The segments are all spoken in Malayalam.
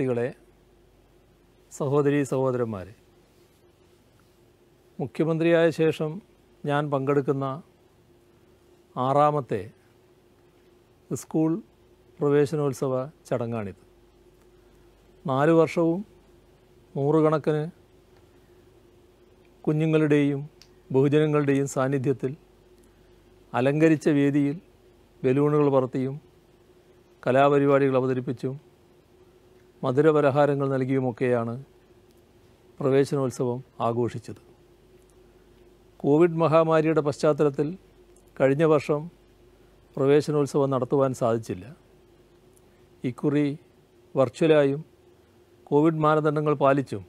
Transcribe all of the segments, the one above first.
വിദ്യാർത്ഥികളെ സഹോദരി സഹോദരന്മാരെ മുഖ്യമന്ത്രിയായ ശേഷം ഞാൻ പങ്കെടുക്കുന്ന ആറാമത്തെ സ്കൂൾ പ്രവേശനോത്സവ ചടങ്ങാണിത് നാല് വർഷവും നൂറുകണക്കിന് കുഞ്ഞുങ്ങളുടെയും ബഹുജനങ്ങളുടെയും സാന്നിധ്യത്തിൽ അലങ്കരിച്ച വേദിയിൽ ബലൂണുകൾ പറത്തിയും കലാപരിപാടികൾ അവതരിപ്പിച്ചും മധുരപലഹാരങ്ങൾ നൽകിയുമൊക്കെയാണ് പ്രവേശനോത്സവം ആഘോഷിച്ചത് കോവിഡ് മഹാമാരിയുടെ പശ്ചാത്തലത്തിൽ കഴിഞ്ഞ വർഷം പ്രവേശനോത്സവം നടത്തുവാൻ സാധിച്ചില്ല ഇക്കുറി വെർച്വലായും കോവിഡ് മാനദണ്ഡങ്ങൾ പാലിച്ചും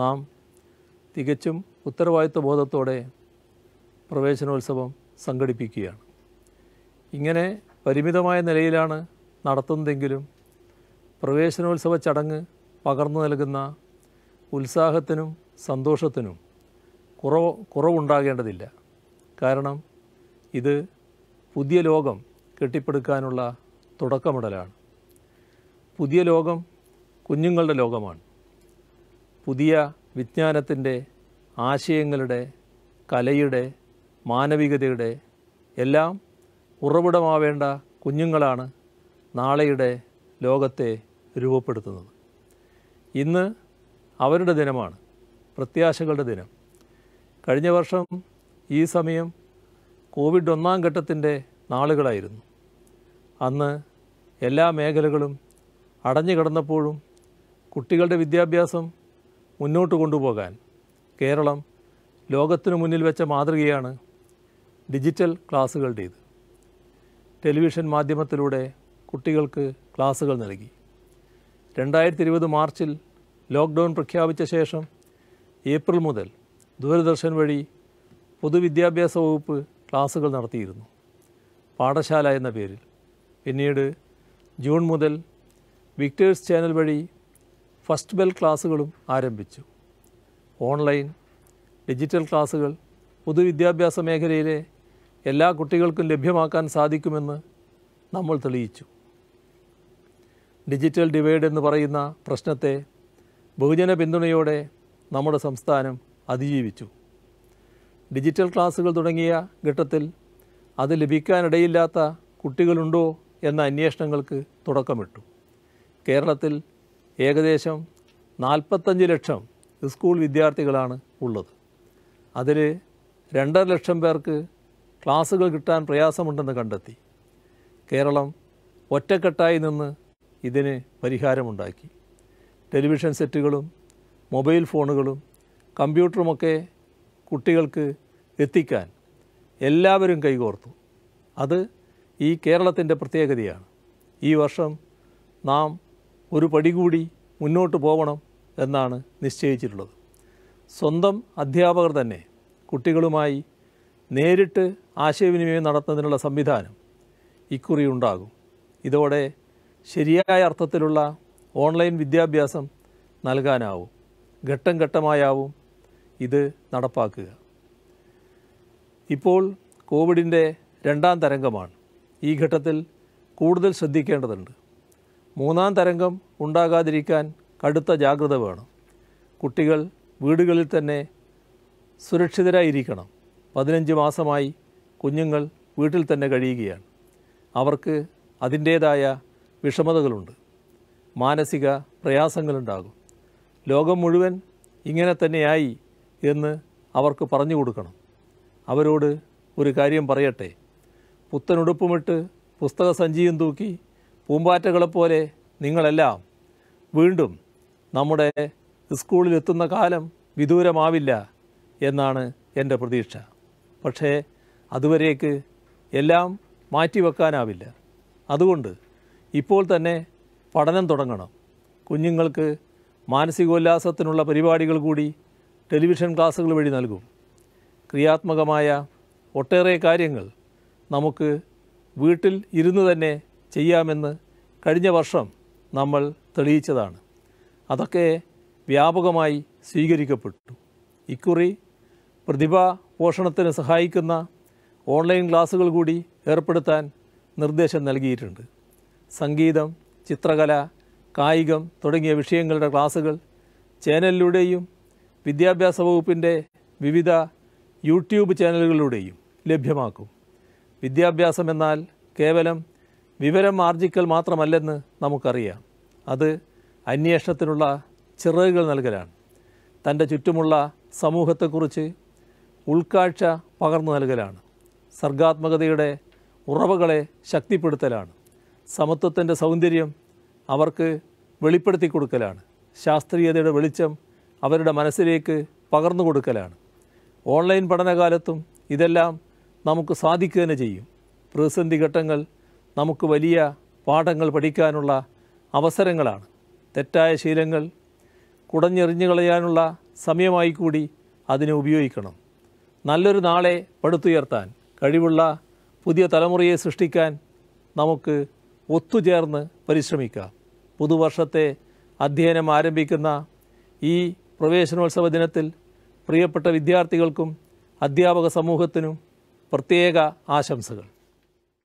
നാം തികച്ചും ഉത്തരവാദിത്വ ബോധത്തോടെ പ്രവേശനോത്സവം സംഘടിപ്പിക്കുകയാണ് ഇങ്ങനെ പരിമിതമായ നിലയിലാണ് നടത്തുന്നതെങ്കിലും പ്രവേശനോത്സവ ചടങ്ങ് പകർന്നു നൽകുന്ന ഉത്സാഹത്തിനും സന്തോഷത്തിനും കുറവ് കുറവുണ്ടാകേണ്ടതില്ല കാരണം ഇത് പുതിയ ലോകം കെട്ടിപ്പടുക്കാനുള്ള തുടക്കമിടലാണ് പുതിയ ലോകം കുഞ്ഞുങ്ങളുടെ ലോകമാണ് പുതിയ വിജ്ഞാനത്തിൻ്റെ ആശയങ്ങളുടെ കലയുടെ മാനവികതയുടെ എല്ലാം ഉറവിടമാവേണ്ട കുഞ്ഞുങ്ങളാണ് നാളെയുടെ ലോകത്തെ രൂപപ്പെടുത്തുന്നത് ഇന്ന് അവരുടെ ദിനമാണ് പ്രത്യാശകളുടെ ദിനം കഴിഞ്ഞ വർഷം ഈ സമയം കോവിഡ് ഒന്നാം ഘട്ടത്തിൻ്റെ നാളുകളായിരുന്നു അന്ന് എല്ലാ മേഖലകളും അടഞ്ഞു കിടന്നപ്പോഴും കുട്ടികളുടെ വിദ്യാഭ്യാസം മുന്നോട്ട് കൊണ്ടുപോകാൻ കേരളം ലോകത്തിനു മുന്നിൽ വെച്ച മാതൃകയാണ് ഡിജിറ്റൽ ക്ലാസ്സുകളുടേത് ടെലിവിഷൻ മാധ്യമത്തിലൂടെ കുട്ടികൾക്ക് ക്ലാസ്സുകൾ നൽകി രണ്ടായിരത്തി ഇരുപത് മാർച്ചിൽ ലോക്ക്ഡൗൺ പ്രഖ്യാപിച്ച ശേഷം ഏപ്രിൽ മുതൽ ദൂരദർശൻ വഴി പൊതുവിദ്യാഭ്യാസ വകുപ്പ് ക്ലാസുകൾ നടത്തിയിരുന്നു പാഠശാല എന്ന പേരിൽ പിന്നീട് ജൂൺ മുതൽ വിക്ടേഴ്സ് ചാനൽ വഴി ഫസ്റ്റ് ബെൽ ക്ലാസ്സുകളും ആരംഭിച്ചു ഓൺലൈൻ ഡിജിറ്റൽ ക്ലാസ്സുകൾ പൊതുവിദ്യാഭ്യാസ മേഖലയിലെ എല്ലാ കുട്ടികൾക്കും ലഭ്യമാക്കാൻ സാധിക്കുമെന്ന് നമ്മൾ തെളിയിച്ചു ഡിജിറ്റൽ ഡിവൈഡ് എന്ന് പറയുന്ന പ്രശ്നത്തെ ബഹുജന പിന്തുണയോടെ നമ്മുടെ സംസ്ഥാനം അതിജീവിച്ചു ഡിജിറ്റൽ ക്ലാസ്സുകൾ തുടങ്ങിയ ഘട്ടത്തിൽ അത് ലഭിക്കാനിടയില്ലാത്ത കുട്ടികളുണ്ടോ എന്ന അന്വേഷണങ്ങൾക്ക് തുടക്കമിട്ടു കേരളത്തിൽ ഏകദേശം നാൽപ്പത്തഞ്ച് ലക്ഷം സ്കൂൾ വിദ്യാർത്ഥികളാണ് ഉള്ളത് അതിൽ രണ്ടര ലക്ഷം പേർക്ക് ക്ലാസ്സുകൾ കിട്ടാൻ പ്രയാസമുണ്ടെന്ന് കണ്ടെത്തി കേരളം ഒറ്റക്കെട്ടായി നിന്ന് ഇതിന് പരിഹാരമുണ്ടാക്കി ടെലിവിഷൻ സെറ്റുകളും മൊബൈൽ ഫോണുകളും കമ്പ്യൂട്ടറുമൊക്കെ കുട്ടികൾക്ക് എത്തിക്കാൻ എല്ലാവരും കൈകോർത്തു അത് ഈ കേരളത്തിൻ്റെ പ്രത്യേകതയാണ് ഈ വർഷം നാം ഒരു പടി കൂടി മുന്നോട്ട് പോകണം എന്നാണ് നിശ്ചയിച്ചിട്ടുള്ളത് സ്വന്തം അധ്യാപകർ തന്നെ കുട്ടികളുമായി നേരിട്ട് ആശയവിനിമയം നടത്തുന്നതിനുള്ള സംവിധാനം ഇക്കുറി ഉണ്ടാകും ഇതോടെ ശരിയായ അർത്ഥത്തിലുള്ള ഓൺലൈൻ വിദ്യാഭ്യാസം നൽകാനാവും ഘട്ടം ഘട്ടമായാവും ഇത് നടപ്പാക്കുക ഇപ്പോൾ കോവിഡിൻ്റെ രണ്ടാം തരംഗമാണ് ഈ ഘട്ടത്തിൽ കൂടുതൽ ശ്രദ്ധിക്കേണ്ടതുണ്ട് മൂന്നാം തരംഗം ഉണ്ടാകാതിരിക്കാൻ കടുത്ത ജാഗ്രത വേണം കുട്ടികൾ വീടുകളിൽ തന്നെ സുരക്ഷിതരായിരിക്കണം പതിനഞ്ച് മാസമായി കുഞ്ഞുങ്ങൾ വീട്ടിൽ തന്നെ കഴിയുകയാണ് അവർക്ക് അതിൻ്റേതായ വിഷമതകളുണ്ട് മാനസിക പ്രയാസങ്ങളുണ്ടാകും ലോകം മുഴുവൻ ഇങ്ങനെ തന്നെയായി എന്ന് അവർക്ക് പറഞ്ഞു കൊടുക്കണം അവരോട് ഒരു കാര്യം പറയട്ടെ പുത്തനുടുപ്പുമിട്ട് പുസ്തക സഞ്ചിയും തൂക്കി പൂമ്പാറ്റകളെപ്പോലെ നിങ്ങളെല്ലാം വീണ്ടും നമ്മുടെ സ്കൂളിലെത്തുന്ന കാലം വിദൂരമാവില്ല എന്നാണ് എൻ്റെ പ്രതീക്ഷ പക്ഷേ അതുവരേക്ക് എല്ലാം മാറ്റിവെക്കാനാവില്ല അതുകൊണ്ട് ഇപ്പോൾ തന്നെ പഠനം തുടങ്ങണം കുഞ്ഞുങ്ങൾക്ക് മാനസികോല്ലാസത്തിനുള്ള പരിപാടികൾ കൂടി ടെലിവിഷൻ ക്ലാസ്സുകൾ വഴി നൽകും ക്രിയാത്മകമായ ഒട്ടേറെ കാര്യങ്ങൾ നമുക്ക് വീട്ടിൽ ഇരുന്ന് തന്നെ ചെയ്യാമെന്ന് കഴിഞ്ഞ വർഷം നമ്മൾ തെളിയിച്ചതാണ് അതൊക്കെ വ്യാപകമായി സ്വീകരിക്കപ്പെട്ടു ഇക്കുറി പ്രതിഭാ പോഷണത്തിന് സഹായിക്കുന്ന ഓൺലൈൻ ക്ലാസ്സുകൾ കൂടി ഏർപ്പെടുത്താൻ നിർദ്ദേശം നൽകിയിട്ടുണ്ട് സംഗീതം ചിത്രകല കായികം തുടങ്ങിയ വിഷയങ്ങളുടെ ക്ലാസുകൾ ചാനലിലൂടെയും വിദ്യാഭ്യാസ വകുപ്പിൻ്റെ വിവിധ യൂട്യൂബ് ചാനലുകളിലൂടെയും ലഭ്യമാക്കും വിദ്യാഭ്യാസം എന്നാൽ കേവലം വിവരം ആർജിക്കൽ മാത്രമല്ലെന്ന് നമുക്കറിയാം അത് അന്വേഷണത്തിനുള്ള ചിറകുകൾ നൽകലാണ് തൻ്റെ ചുറ്റുമുള്ള സമൂഹത്തെക്കുറിച്ച് ഉൾക്കാഴ്ച പകർന്നു നൽകലാണ് സർഗാത്മകതയുടെ ഉറവകളെ ശക്തിപ്പെടുത്തലാണ് സമത്വത്തിൻ്റെ സൗന്ദര്യം അവർക്ക് വെളിപ്പെടുത്തി കൊടുക്കലാണ് ശാസ്ത്രീയതയുടെ വെളിച്ചം അവരുടെ മനസ്സിലേക്ക് പകർന്നു കൊടുക്കലാണ് ഓൺലൈൻ പഠനകാലത്തും ഇതെല്ലാം നമുക്ക് സാധിക്കുക തന്നെ ചെയ്യും പ്രതിസന്ധി ഘട്ടങ്ങൾ നമുക്ക് വലിയ പാഠങ്ങൾ പഠിക്കാനുള്ള അവസരങ്ങളാണ് തെറ്റായ ശീലങ്ങൾ കുടഞ്ഞെറിഞ്ഞു കളയാനുള്ള സമയമായി കൂടി അതിനെ ഉപയോഗിക്കണം നല്ലൊരു നാളെ പടുത്തുയർത്താൻ കഴിവുള്ള പുതിയ തലമുറയെ സൃഷ്ടിക്കാൻ നമുക്ക് ഒത്തുചേർന്ന് പരിശ്രമിക്കുക പുതുവർഷത്തെ അധ്യയനം ആരംഭിക്കുന്ന ഈ പ്രവേശനോത്സവ ദിനത്തിൽ പ്രിയപ്പെട്ട വിദ്യാർത്ഥികൾക്കും അധ്യാപക സമൂഹത്തിനും പ്രത്യേക ആശംസകൾ